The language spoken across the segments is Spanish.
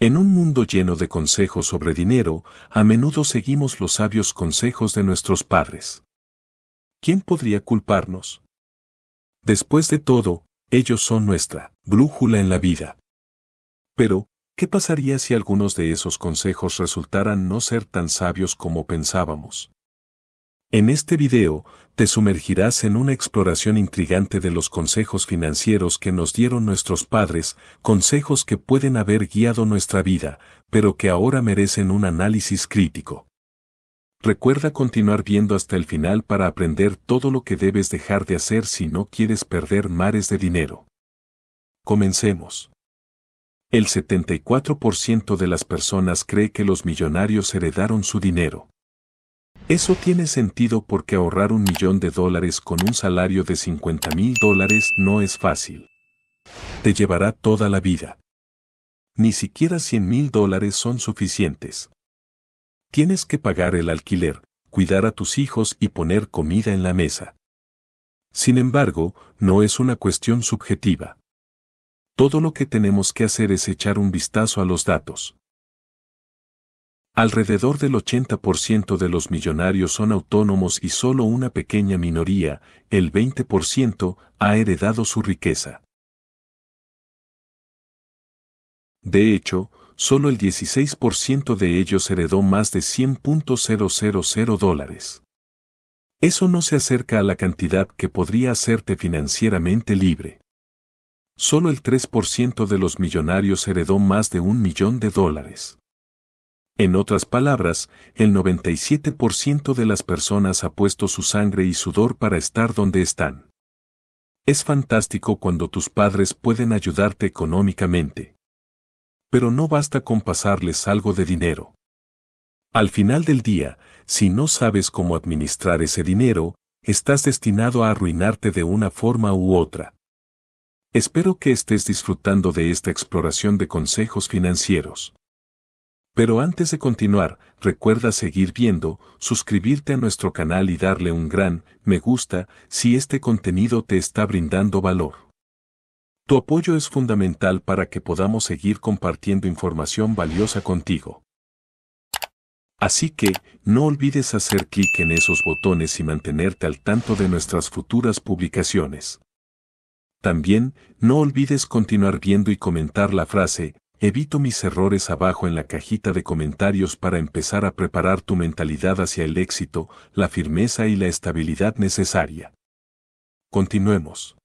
En un mundo lleno de consejos sobre dinero, a menudo seguimos los sabios consejos de nuestros padres. ¿Quién podría culparnos? Después de todo, ellos son nuestra brújula en la vida. Pero, ¿qué pasaría si algunos de esos consejos resultaran no ser tan sabios como pensábamos? En este video, te sumergirás en una exploración intrigante de los consejos financieros que nos dieron nuestros padres, consejos que pueden haber guiado nuestra vida, pero que ahora merecen un análisis crítico. Recuerda continuar viendo hasta el final para aprender todo lo que debes dejar de hacer si no quieres perder mares de dinero. Comencemos. El 74% de las personas cree que los millonarios heredaron su dinero. Eso tiene sentido porque ahorrar un millón de dólares con un salario de 50 mil dólares no es fácil. Te llevará toda la vida. Ni siquiera 100 mil dólares son suficientes. Tienes que pagar el alquiler, cuidar a tus hijos y poner comida en la mesa. Sin embargo, no es una cuestión subjetiva. Todo lo que tenemos que hacer es echar un vistazo a los datos. Alrededor del 80% de los millonarios son autónomos y solo una pequeña minoría, el 20%, ha heredado su riqueza. De hecho, solo el 16% de ellos heredó más de 100.000 dólares. Eso no se acerca a la cantidad que podría hacerte financieramente libre. Solo el 3% de los millonarios heredó más de un millón de dólares. En otras palabras, el 97% de las personas ha puesto su sangre y sudor para estar donde están. Es fantástico cuando tus padres pueden ayudarte económicamente. Pero no basta con pasarles algo de dinero. Al final del día, si no sabes cómo administrar ese dinero, estás destinado a arruinarte de una forma u otra. Espero que estés disfrutando de esta exploración de consejos financieros. Pero antes de continuar, recuerda seguir viendo, suscribirte a nuestro canal y darle un gran me gusta si este contenido te está brindando valor. Tu apoyo es fundamental para que podamos seguir compartiendo información valiosa contigo. Así que, no olvides hacer clic en esos botones y mantenerte al tanto de nuestras futuras publicaciones. También, no olvides continuar viendo y comentar la frase, Evito mis errores abajo en la cajita de comentarios para empezar a preparar tu mentalidad hacia el éxito, la firmeza y la estabilidad necesaria. Continuemos.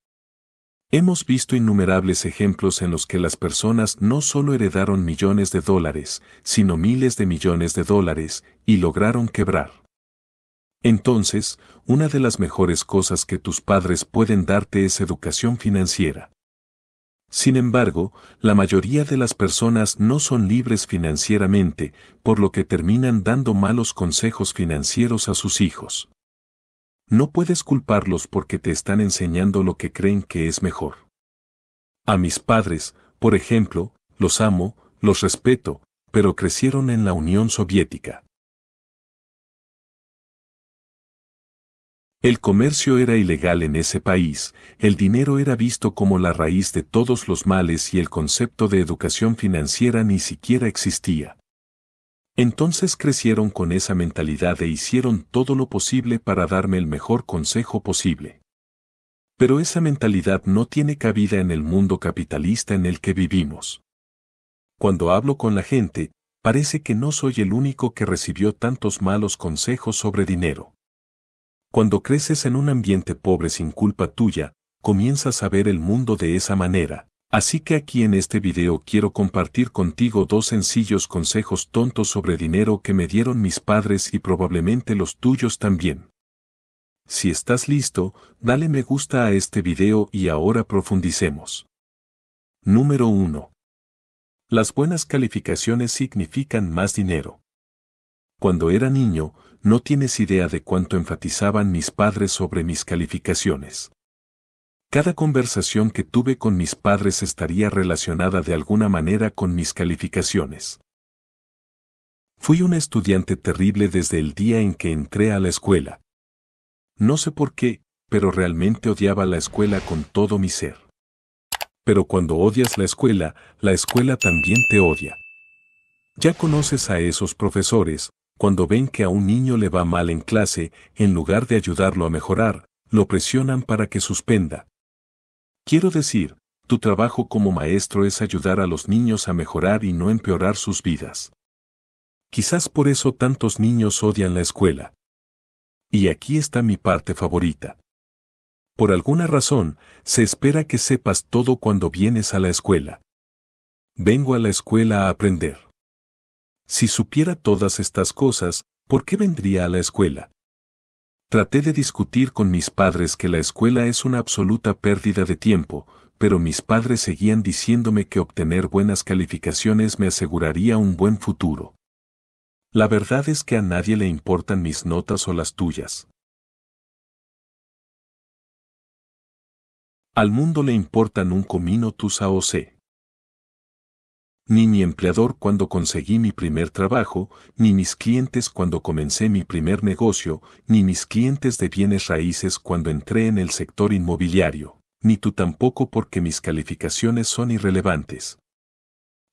Hemos visto innumerables ejemplos en los que las personas no solo heredaron millones de dólares, sino miles de millones de dólares, y lograron quebrar. Entonces, una de las mejores cosas que tus padres pueden darte es educación financiera. Sin embargo, la mayoría de las personas no son libres financieramente, por lo que terminan dando malos consejos financieros a sus hijos. No puedes culparlos porque te están enseñando lo que creen que es mejor. A mis padres, por ejemplo, los amo, los respeto, pero crecieron en la Unión Soviética. El comercio era ilegal en ese país, el dinero era visto como la raíz de todos los males y el concepto de educación financiera ni siquiera existía. Entonces crecieron con esa mentalidad e hicieron todo lo posible para darme el mejor consejo posible. Pero esa mentalidad no tiene cabida en el mundo capitalista en el que vivimos. Cuando hablo con la gente, parece que no soy el único que recibió tantos malos consejos sobre dinero. Cuando creces en un ambiente pobre sin culpa tuya, comienzas a ver el mundo de esa manera. Así que aquí en este video quiero compartir contigo dos sencillos consejos tontos sobre dinero que me dieron mis padres y probablemente los tuyos también. Si estás listo, dale me gusta a este video y ahora profundicemos. Número 1. Las buenas calificaciones significan más dinero. Cuando era niño, no tienes idea de cuánto enfatizaban mis padres sobre mis calificaciones. Cada conversación que tuve con mis padres estaría relacionada de alguna manera con mis calificaciones. Fui un estudiante terrible desde el día en que entré a la escuela. No sé por qué, pero realmente odiaba la escuela con todo mi ser. Pero cuando odias la escuela, la escuela también te odia. Ya conoces a esos profesores, cuando ven que a un niño le va mal en clase, en lugar de ayudarlo a mejorar, lo presionan para que suspenda. Quiero decir, tu trabajo como maestro es ayudar a los niños a mejorar y no empeorar sus vidas. Quizás por eso tantos niños odian la escuela. Y aquí está mi parte favorita. Por alguna razón, se espera que sepas todo cuando vienes a la escuela. Vengo a la escuela a aprender. Si supiera todas estas cosas, ¿por qué vendría a la escuela? Traté de discutir con mis padres que la escuela es una absoluta pérdida de tiempo, pero mis padres seguían diciéndome que obtener buenas calificaciones me aseguraría un buen futuro. La verdad es que a nadie le importan mis notas o las tuyas. Al mundo le importan un comino tus C ni mi empleador cuando conseguí mi primer trabajo, ni mis clientes cuando comencé mi primer negocio, ni mis clientes de bienes raíces cuando entré en el sector inmobiliario, ni tú tampoco porque mis calificaciones son irrelevantes.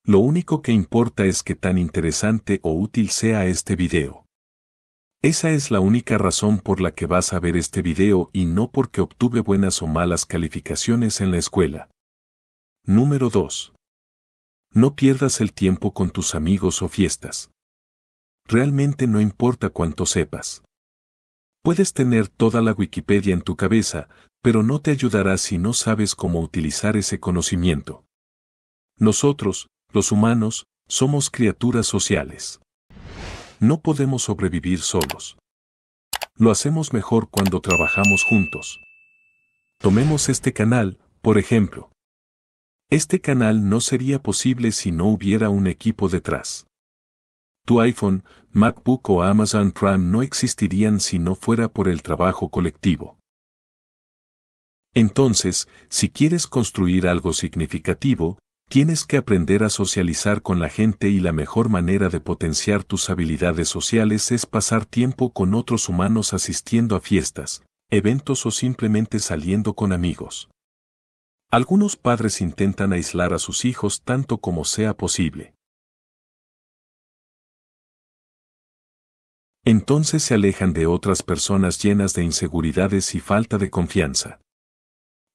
Lo único que importa es que tan interesante o útil sea este video. Esa es la única razón por la que vas a ver este video y no porque obtuve buenas o malas calificaciones en la escuela. Número 2. No pierdas el tiempo con tus amigos o fiestas. Realmente no importa cuánto sepas. Puedes tener toda la Wikipedia en tu cabeza, pero no te ayudará si no sabes cómo utilizar ese conocimiento. Nosotros, los humanos, somos criaturas sociales. No podemos sobrevivir solos. Lo hacemos mejor cuando trabajamos juntos. Tomemos este canal, por ejemplo. Este canal no sería posible si no hubiera un equipo detrás. Tu iPhone, MacBook o Amazon Prime no existirían si no fuera por el trabajo colectivo. Entonces, si quieres construir algo significativo, tienes que aprender a socializar con la gente y la mejor manera de potenciar tus habilidades sociales es pasar tiempo con otros humanos asistiendo a fiestas, eventos o simplemente saliendo con amigos. Algunos padres intentan aislar a sus hijos tanto como sea posible. Entonces se alejan de otras personas llenas de inseguridades y falta de confianza.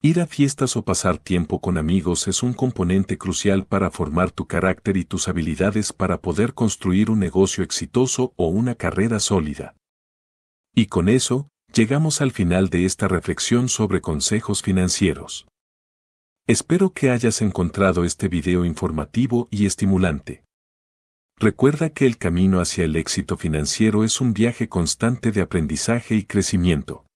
Ir a fiestas o pasar tiempo con amigos es un componente crucial para formar tu carácter y tus habilidades para poder construir un negocio exitoso o una carrera sólida. Y con eso, llegamos al final de esta reflexión sobre consejos financieros. Espero que hayas encontrado este video informativo y estimulante. Recuerda que el camino hacia el éxito financiero es un viaje constante de aprendizaje y crecimiento.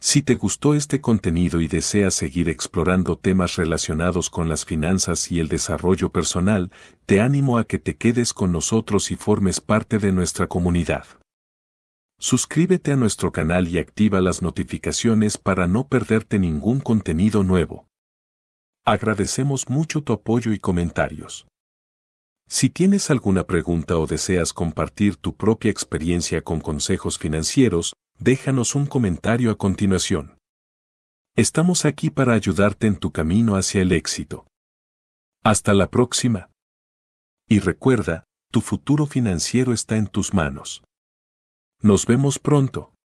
Si te gustó este contenido y deseas seguir explorando temas relacionados con las finanzas y el desarrollo personal, te animo a que te quedes con nosotros y formes parte de nuestra comunidad. Suscríbete a nuestro canal y activa las notificaciones para no perderte ningún contenido nuevo. Agradecemos mucho tu apoyo y comentarios. Si tienes alguna pregunta o deseas compartir tu propia experiencia con consejos financieros, déjanos un comentario a continuación. Estamos aquí para ayudarte en tu camino hacia el éxito. Hasta la próxima. Y recuerda, tu futuro financiero está en tus manos. Nos vemos pronto.